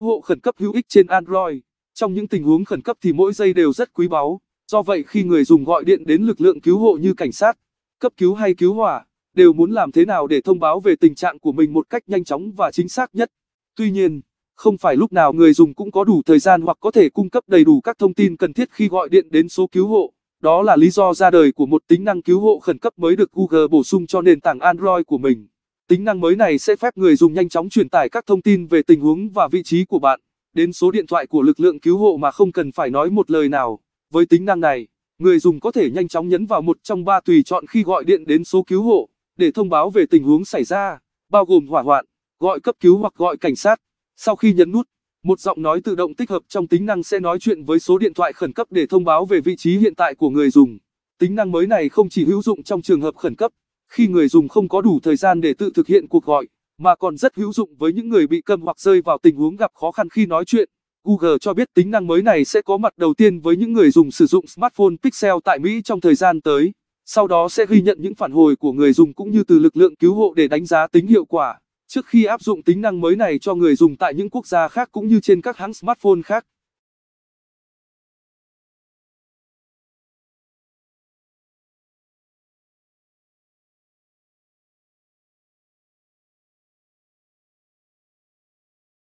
hộ khẩn cấp hữu ích trên Android. Trong những tình huống khẩn cấp thì mỗi giây đều rất quý báu. Do vậy khi người dùng gọi điện đến lực lượng cứu hộ như cảnh sát, cấp cứu hay cứu hỏa, đều muốn làm thế nào để thông báo về tình trạng của mình một cách nhanh chóng và chính xác nhất. Tuy nhiên, không phải lúc nào người dùng cũng có đủ thời gian hoặc có thể cung cấp đầy đủ các thông tin cần thiết khi gọi điện đến số cứu hộ. Đó là lý do ra đời của một tính năng cứu hộ khẩn cấp mới được Google bổ sung cho nền tảng Android của mình. Tính năng mới này sẽ phép người dùng nhanh chóng truyền tải các thông tin về tình huống và vị trí của bạn đến số điện thoại của lực lượng cứu hộ mà không cần phải nói một lời nào. Với tính năng này, người dùng có thể nhanh chóng nhấn vào một trong ba tùy chọn khi gọi điện đến số cứu hộ để thông báo về tình huống xảy ra, bao gồm hỏa hoạn, gọi cấp cứu hoặc gọi cảnh sát. Sau khi nhấn nút, một giọng nói tự động tích hợp trong tính năng sẽ nói chuyện với số điện thoại khẩn cấp để thông báo về vị trí hiện tại của người dùng. Tính năng mới này không chỉ hữu dụng trong trường hợp khẩn cấp khi người dùng không có đủ thời gian để tự thực hiện cuộc gọi, mà còn rất hữu dụng với những người bị câm hoặc rơi vào tình huống gặp khó khăn khi nói chuyện. Google cho biết tính năng mới này sẽ có mặt đầu tiên với những người dùng sử dụng smartphone Pixel tại Mỹ trong thời gian tới, sau đó sẽ ghi nhận những phản hồi của người dùng cũng như từ lực lượng cứu hộ để đánh giá tính hiệu quả, trước khi áp dụng tính năng mới này cho người dùng tại những quốc gia khác cũng như trên các hãng smartphone khác.